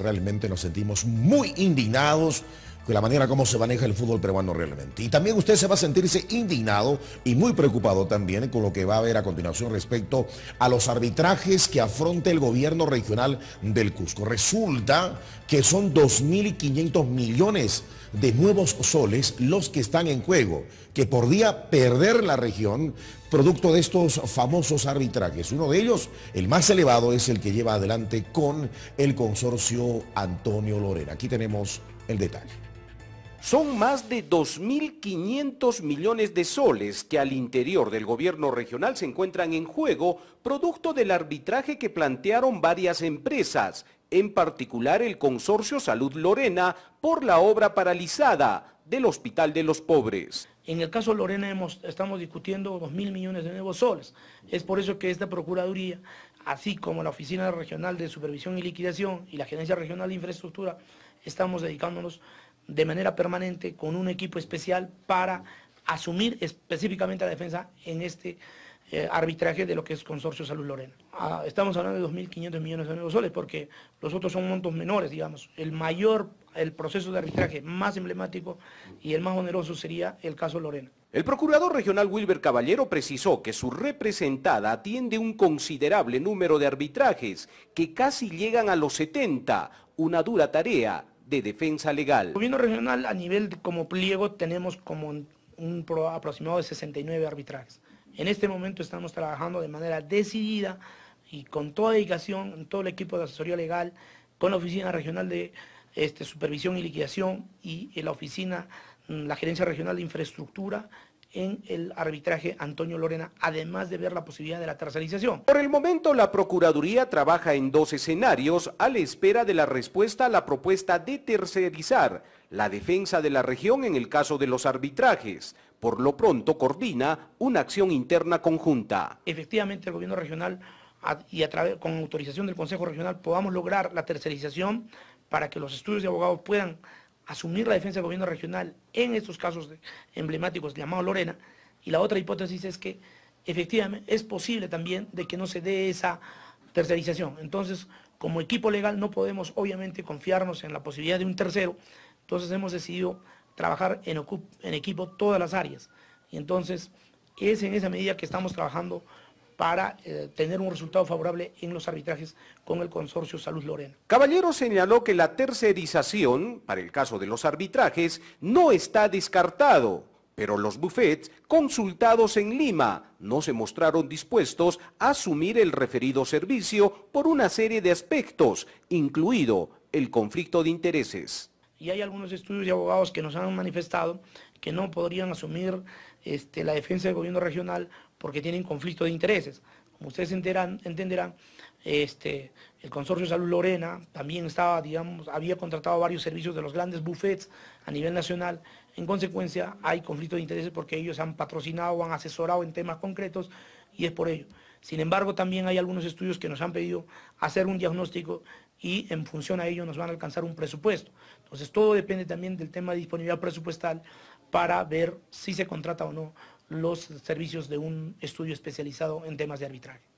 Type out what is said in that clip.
Realmente nos sentimos muy indignados de la manera como se maneja el fútbol peruano realmente. Y también usted se va a sentirse indignado y muy preocupado también con lo que va a haber a continuación respecto a los arbitrajes que afronta el gobierno regional del Cusco. Resulta que son 2.500 millones de nuevos soles los que están en juego, que podría perder la región producto de estos famosos arbitrajes. Uno de ellos, el más elevado, es el que lleva adelante con el consorcio Antonio Lorena. Aquí tenemos el detalle. Son más de 2.500 millones de soles que al interior del gobierno regional se encuentran en juego, producto del arbitraje que plantearon varias empresas, en particular el Consorcio Salud Lorena, por la obra paralizada del Hospital de los Pobres. En el caso Lorena estamos discutiendo 2.000 millones de nuevos soles. Es por eso que esta Procuraduría, así como la Oficina Regional de Supervisión y Liquidación y la Gerencia Regional de Infraestructura, estamos dedicándonos de manera permanente con un equipo especial para asumir específicamente la defensa en este eh, arbitraje de lo que es Consorcio Salud Lorena. Ah, estamos hablando de 2.500 millones de nuevos soles porque los otros son montos menores, digamos. El mayor, el proceso de arbitraje más emblemático y el más oneroso sería el caso Lorena. El procurador regional Wilber Caballero precisó que su representada atiende un considerable número de arbitrajes que casi llegan a los 70, una dura tarea de Defensa Legal. El gobierno regional a nivel como pliego tenemos como un aproximado de 69 arbitrajes. En este momento estamos trabajando de manera decidida y con toda dedicación, en todo el equipo de asesoría legal, con la Oficina Regional de este, Supervisión y Liquidación y la Oficina, mm, la Gerencia Regional de Infraestructura en el arbitraje Antonio Lorena, además de ver la posibilidad de la tercerización. Por el momento, la Procuraduría trabaja en dos escenarios a la espera de la respuesta a la propuesta de tercerizar la defensa de la región en el caso de los arbitrajes. Por lo pronto, coordina una acción interna conjunta. Efectivamente, el gobierno regional y a través, con autorización del Consejo Regional podamos lograr la tercerización para que los estudios de abogados puedan asumir la defensa del gobierno regional en estos casos emblemáticos llamado Lorena, y la otra hipótesis es que efectivamente es posible también de que no se dé esa tercerización. Entonces, como equipo legal no podemos obviamente confiarnos en la posibilidad de un tercero, entonces hemos decidido trabajar en, en equipo todas las áreas. Y entonces es en esa medida que estamos trabajando para eh, tener un resultado favorable en los arbitrajes con el consorcio Salud Lorena. Caballero señaló que la tercerización, para el caso de los arbitrajes, no está descartado, pero los bufetes consultados en Lima no se mostraron dispuestos a asumir el referido servicio por una serie de aspectos, incluido el conflicto de intereses. Y hay algunos estudios y abogados que nos han manifestado que no podrían asumir este, la defensa del gobierno regional porque tienen conflicto de intereses. Como ustedes entenderán, este, el consorcio Salud Lorena también estaba, digamos, había contratado varios servicios de los grandes buffets a nivel nacional. En consecuencia, hay conflicto de intereses porque ellos han patrocinado, han asesorado en temas concretos y es por ello. Sin embargo, también hay algunos estudios que nos han pedido hacer un diagnóstico y en función a ello nos van a alcanzar un presupuesto. Entonces, todo depende también del tema de disponibilidad presupuestal para ver si se contrata o no los servicios de un estudio especializado en temas de arbitraje.